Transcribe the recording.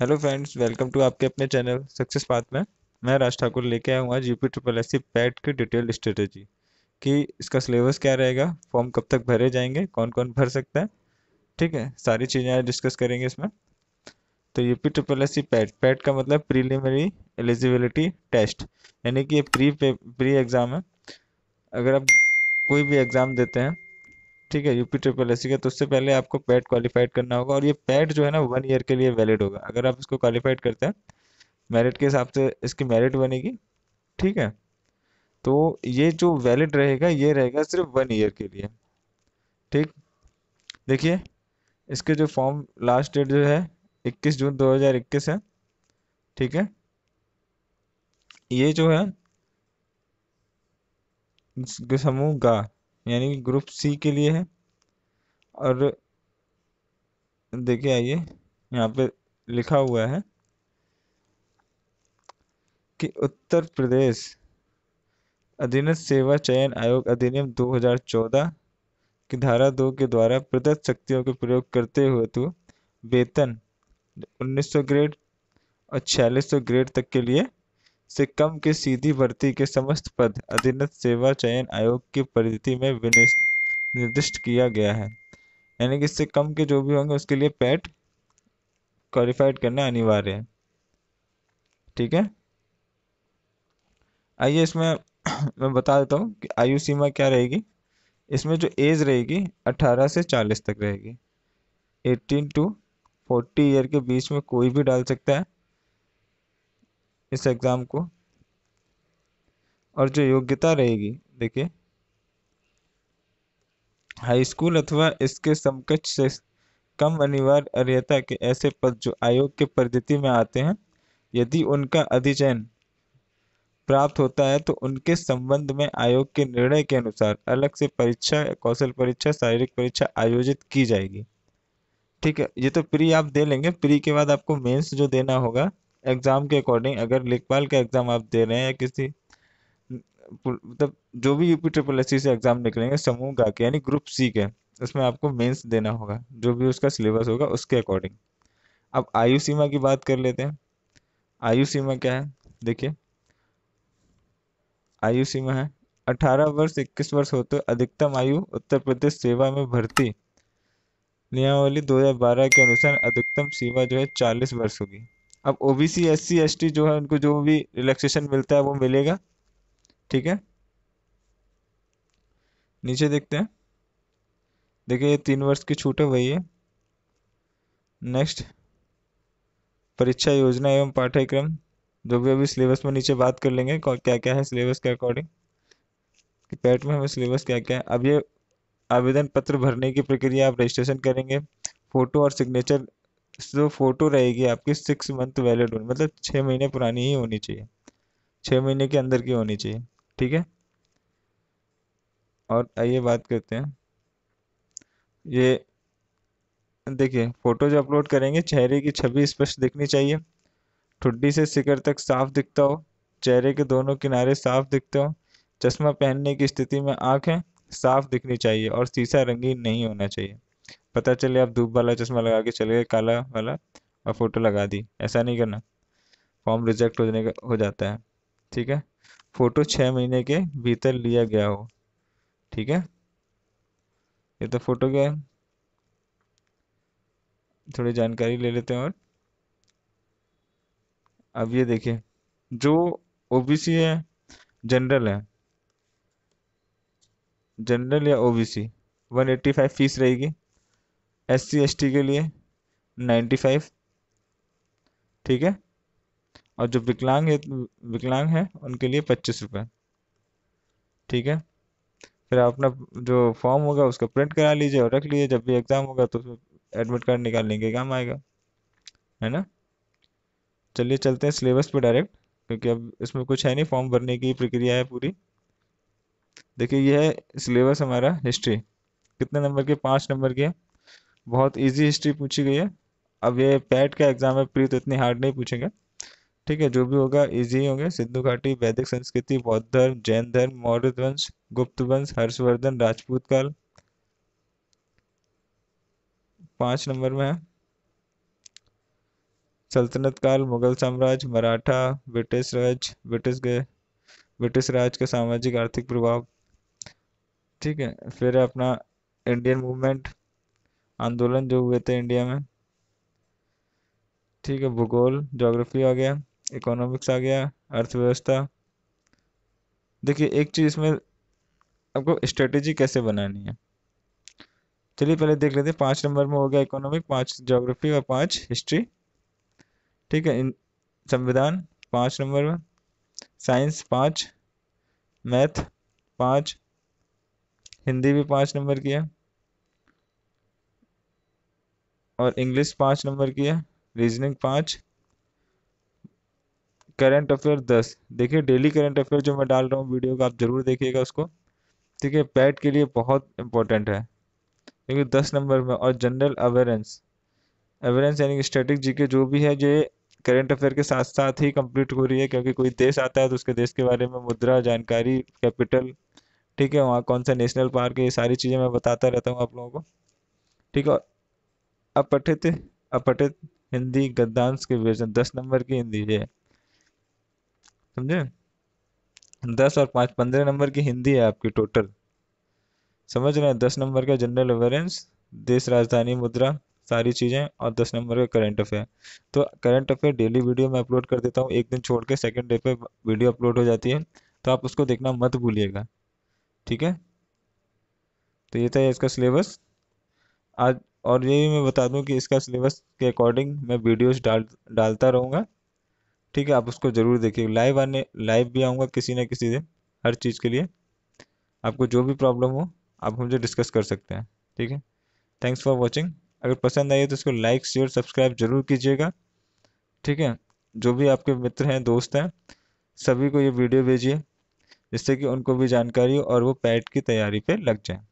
hello friends welcome to आपके अपने channel success path में मैं राज ठाकुर लेके आया हूँ आज UP triple S C PET की डिटेल स्ट्रेटेजी कि इसका सिलेबस क्या रहेगा फॉर्म कब तक भरे जाएंगे कौन कौन भर सकता है ठीक है सारी चीज़ें आज डिस्कस करेंगे इसमें तो U P triple S C PET PET का मतलब प्रीलिमिनरी एलिजिबिलिटी टेस्ट यानी कि ये प्री प्री एग्ज़ाम है अगर आप कोई भी एग्ज़ाम देते हैं ठीक है यूपी ट्रिपल एस का तो उससे पहले आपको पैट क्वालिफाइड करना होगा और ये पैट जो है ना वन ईयर के लिए वैलिड होगा अगर आप इसको क्वालिफाइड करते हैं मेरिट के हिसाब से इसकी मेरिट बनेगी ठीक है तो ये जो वैलिड रहेगा ये रहेगा सिर्फ वन ईयर के लिए ठीक देखिए इसके जो फॉर्म लास्ट डेट जो है 21 जून 2021 है ठीक है ये जो है समूह गा यानी ग्रुप सी के लिए है और देखिए आइए यहाँ पे लिखा हुआ है कि उत्तर प्रदेश अधीन सेवा चयन आयोग अधिनियम 2014 की धारा दो के द्वारा प्रदत्त शक्तियों के प्रयोग करते हुए तो वेतन 1900 ग्रेड और 4600 ग्रेड तक के लिए से कम के सीधी भर्ती के समस्त पद अधीनस्थ सेवा चयन आयोग की परिधि में निर्दिष्ट किया गया है यानी कि इससे कम के जो भी होंगे उसके लिए पैट क्वालिफाइड करना अनिवार्य है ठीक है आइए इसमें मैं बता देता हूँ कि आयु सीमा क्या रहेगी इसमें जो एज रहेगी 18 से 40 तक रहेगी 18 टू 40 ईयर के बीच में कोई भी डाल सकता है इस एग्ज़ाम को और जो योग्यता रहेगी देखिए हाई स्कूल अथवा इसके समकक्ष से कम अनिवार्य अर्यता के ऐसे पद जो आयोग के परिधि में आते हैं यदि उनका अधिचयन प्राप्त होता है तो उनके संबंध में आयोग के निर्णय के अनुसार अलग से परीक्षा कौशल परीक्षा शारीरिक परीक्षा आयोजित की जाएगी ठीक है ये तो प्री आप दे लेंगे प्री के बाद आपको मेंस जो देना होगा एग्ज़ाम के अकॉर्डिंग अगर लेखपाल का एग्ज़ाम आप दे रहे हैं या किसी मतलब जो भी यूपी ट्रिपल एस से एग्ज़ाम निकलेंगे समूह गा के यानी ग्रुप सी के उसमें आपको मेंस देना होगा जो भी उसका सिलेबस होगा उसके अकॉर्डिंग अब आयु सीमा की बात कर लेते हैं आयु सीमा क्या है देखिए आयु सीमा है 18 वर्ष 21 वर्ष होते अधिकतम आयु उत्तर प्रदेश सेवा में भर्ती नियमावली 2012 के अनुसार अधिकतम सीमा जो है 40 वर्ष होगी अब O B C S C S T जो है उनको जो भी रिलैक्सेशन मिलता है वो मिलेगा ठीक है नीचे देखते हैं देखिए ये तीन वर्ष की छूट है वही है नेक्स्ट परीक्षा योजना एवं पाठ्यक्रम जो भी अभी सिलेबस में नीचे बात कर लेंगे क्या क्या है सिलेबस के अकॉर्डिंग कि पैट e में हमें सिलेबस क्या क्या है अब ये आवेदन पत्र भरने की प्रक्रिया आप रजिस्ट्रेशन करेंगे फोटो और सिग्नेचर जो फ़ोटो रहेगी आपकी सिक्स मंथ वैलिड होनी मतलब छः महीने पुरानी ही होनी चाहिए छः महीने के अंदर की होनी चाहिए ठीक है और आइए बात करते हैं ये देखिए फ़ोटो जो अपलोड करेंगे चेहरे की छवि स्पष्ट दिखनी चाहिए ठुड्डी से शिखर तक साफ दिखता हो चेहरे के दोनों किनारे साफ दिखते हो चश्मा पहनने की स्थिति में आंखें साफ दिखनी चाहिए और शीशा रंगीन नहीं होना चाहिए पता चले आप धूप वाला चश्मा लगा के चले गए काला वाला और फ़ोटो लगा दी ऐसा नहीं करना फॉर्म रिजेक्ट हो जाने का हो जाता है ठीक है फ़ोटो छः महीने के भीतर लिया गया हो ठीक है ये तो फ़ोटो क्या है थोड़ी जानकारी ले लेते हैं और अब ये देखिए जो ओबीसी है जनरल है जनरल या ओबीसी 185 फीस रहेगी एस सी एस टी के लिए नाइन्टी फाइव ठीक है और जो विकलांग है विकलांग है उनके लिए पच्चीस रुपये ठीक है फिर आप अपना जो फॉर्म होगा उसका प्रिंट करा लीजिए और रख लीजिए जब भी एग्ज़ाम होगा तो उसमें एडमिट कार्ड निकाल लेंगे काम आएगा है ना चलिए चलते हैं सिलेबस पे डायरेक्ट क्योंकि अब इसमें कुछ है नहीं फॉर्म भरने की प्रक्रिया है पूरी देखिए यह है सिलेबस हमारा हिस्ट्री कितने नंबर के पाँच नंबर के बहुत इजी हिस्ट्री पूछी गई है अब ये पैट का एग्जाम है प्री तो इतनी हार्ड नहीं पूछेंगे ठीक है जो भी होगा इजी होंगे सिद्धू घाटी वैदिक संस्कृति बौद्ध धर्म जैन धर्म मौर्य वंश गुप्त वंश हर्षवर्धन राजपूत काल पाँच नंबर में है सल्तनत काल मुगल साम्राज्य मराठा ब्रिटिश राज ब्रिटिश के ब्रिटिश राज के सामाजिक आर्थिक प्रभाव ठीक है फिर अपना इंडियन मूवमेंट आंदोलन जो हुए थे इंडिया में ठीक है भूगोल ज्योग्राफी आ गया इकोनॉमिक्स आ गया अर्थव्यवस्था देखिए एक चीज़ इसमें आपको स्ट्रेटेजी कैसे बनानी है चलिए पहले देख लेते हैं पाँच नंबर में हो गया इकोनॉमिक पाँच ज्योग्राफी और पाँच हिस्ट्री ठीक है संविधान पाँच नंबर में साइंस पाँच मैथ पाँच हिंदी भी पाँच नंबर की है और इंग्लिश पाँच नंबर की है रीजनिंग पाँच करंट अफेयर दस देखिए डेली करंट अफेयर जो मैं डाल रहा हूँ वीडियो का आप ज़रूर देखिएगा उसको ठीक है पैट के लिए बहुत इंपॉर्टेंट है क्योंकि दस नंबर में और जनरल अवेयरेंस अवेयरेंस यानी कि स्टैटिक जी के जो भी है ये करंट अफेयर के साथ साथ ही कंप्लीट हो रही है क्योंकि कोई देश आता है तो उसके देश के बारे में मुद्रा जानकारी कैपिटल ठीक है वहाँ कौन सा नेशनल पार्क है ये सारी चीज़ें मैं बताता रहता हूँ आप लोगों को ठीक है अपठित अपठित हिंदी गद्यांश के वर्जन दस नंबर की हिंदी है समझे दस और पाँच पंद्रह नंबर की हिंदी है आपकी टोटल समझ रहे हैं दस नंबर का जनरल अवेयरेंस देश राजधानी मुद्रा सारी चीज़ें और दस नंबर का करंट अफेयर तो करंट अफेयर डेली वीडियो में अपलोड कर देता हूँ एक दिन छोड़ के सेकेंड डे पे वीडियो अपलोड हो जाती है तो आप उसको देखना मत भूलिएगा ठीक है तो ये था इसका सिलेबस आज और ये भी मैं बता दूं कि इसका सिलेबस के अकॉर्डिंग मैं वीडियोस डाल डालता रहूँगा ठीक है आप उसको ज़रूर देखिए लाइव आने लाइव भी आऊँगा किसी ना किसी दिन हर चीज़ के लिए आपको जो भी प्रॉब्लम हो आप मुझे डिस्कस कर सकते हैं ठीक है थैंक्स फॉर वॉचिंग अगर पसंद आई तो इसको लाइक शेयर सब्सक्राइब जरूर कीजिएगा ठीक है जो भी आपके मित्र हैं दोस्त हैं सभी को ये वीडियो भेजिए जिससे कि उनको भी जानकारी और वो पैट की तैयारी पे लग जाए